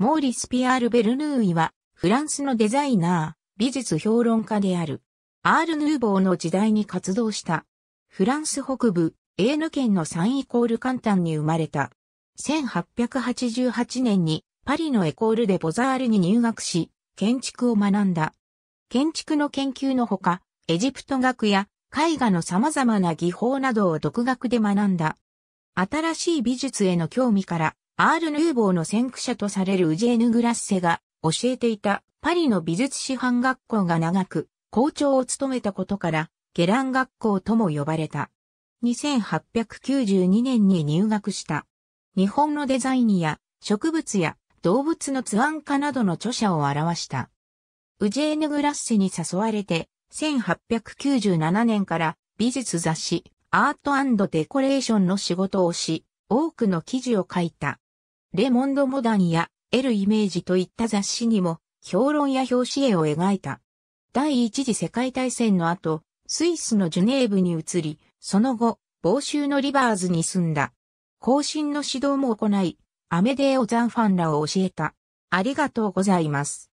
モーリス・ピアール・ベルヌーイは、フランスのデザイナー、美術評論家である。アール・ヌーボーの時代に活動した。フランス北部、エーヌ県のサンイコール簡単に生まれた。1888年にパリのエコールでボザールに入学し、建築を学んだ。建築の研究のほか、エジプト学や絵画の様々な技法などを独学で学んだ。新しい美術への興味から、アール・ヌーボーの先駆者とされるウジェーヌ・グラッセが教えていたパリの美術師範学校が長く校長を務めたことからゲラン学校とも呼ばれた。2892年に入学した。日本のデザインや植物や動物の図案化などの著者を表した。ウジェーヌ・グラッセに誘われて、1897年から美術雑誌アートデコレーションの仕事をし、多くの記事を書いた。レモンド・モダンやエル・イメージといった雑誌にも評論や表紙絵を描いた。第一次世界大戦の後、スイスのジュネーブに移り、その後、房州のリバーズに住んだ。後進の指導も行い、アメデー・オザンファンらを教えた。ありがとうございます。